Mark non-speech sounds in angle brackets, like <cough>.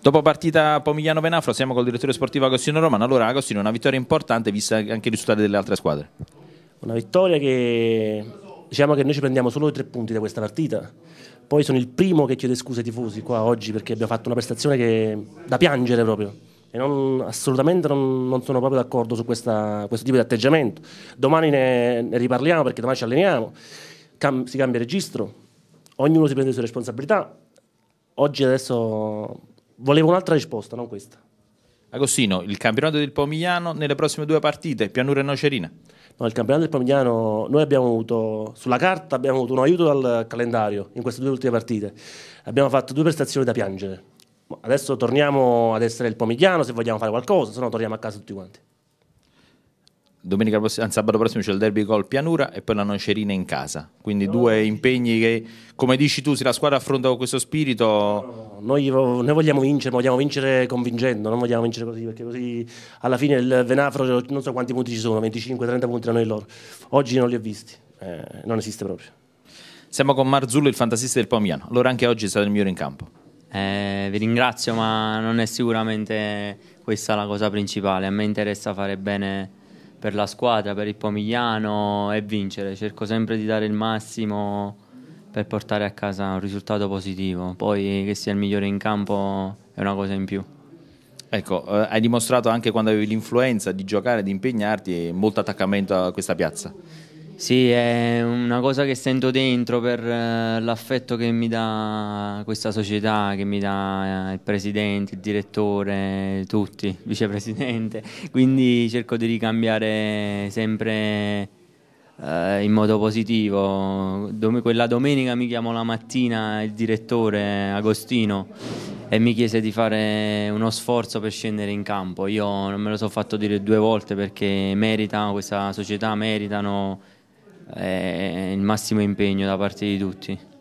Dopo partita Pomigliano-Venafro siamo col direttore sportivo Agostino Romano. Allora Agostino, una vittoria importante vista anche i risultati delle altre squadre. Una vittoria che diciamo che noi ci prendiamo solo i tre punti da questa partita. Poi sono il primo che chiede scuse ai tifosi qua oggi perché abbiamo fatto una prestazione che da piangere proprio. E non, assolutamente non, non, sono proprio d'accordo su questa, questo tipo di atteggiamento. Domani ne, ne riparliamo perché domani ci alleniamo, Cam, si cambia registro, ognuno si prende le sue responsabilità. Oggi adesso volevo un'altra risposta, non questa. Agostino, il campionato del Pomigliano nelle prossime due partite, Pianura e Nocerina. No, il campionato del Pomigliano, noi abbiamo avuto, sulla carta abbiamo avuto un aiuto dal calendario in queste due ultime partite. Abbiamo fatto due prestazioni da piangere. Adesso torniamo ad essere il Pomigliano se vogliamo fare qualcosa, se no torniamo a casa tutti quanti domenica prossima, sabato prossimo c'è il derby col Pianura e poi la Nocerina in casa. Quindi no, due impegni che, come dici tu, se la squadra affronta con questo spirito... noi, noi, vogliamo vincere, vogliamo vincere convincendo, non vogliamo vincere così, perché così alla fine il Venafro, non so quanti punti ci sono, 25-30 punti da noi loro. Oggi non li ho visti, eh, non esiste proprio. Siamo con Marzullo, il fantasista del Pomiano. Allora anche oggi è stato il migliore in campo. Eh, vi ringrazio, ma non è sicuramente questa la cosa principale. A me interessa fare bene per la squadra, per il Pomigliano e vincere. Cerco sempre di dare il massimo per portare a casa un risultato positivo. Poi che sia il migliore in campo è una cosa in più. Ecco, eh, hai dimostrato anche quando avevi l'influenza di giocare, di impegnarti, molto attaccamento a questa piazza. Sì, è una cosa che sento dentro per eh, l'affetto che mi dà questa società, che mi dà eh, il presidente, il direttore, tutti, il vicepresidente. <laughs> Quindi cerco di ricambiare sempre eh, in modo positivo. quella domenica mi chiamò la mattina il direttore Agostino e mi chiese di fare uno sforzo per scendere in campo. Io non me lo so fatto dire due volte perché merita, questa società meritano il massimo impegno da parte di tutti.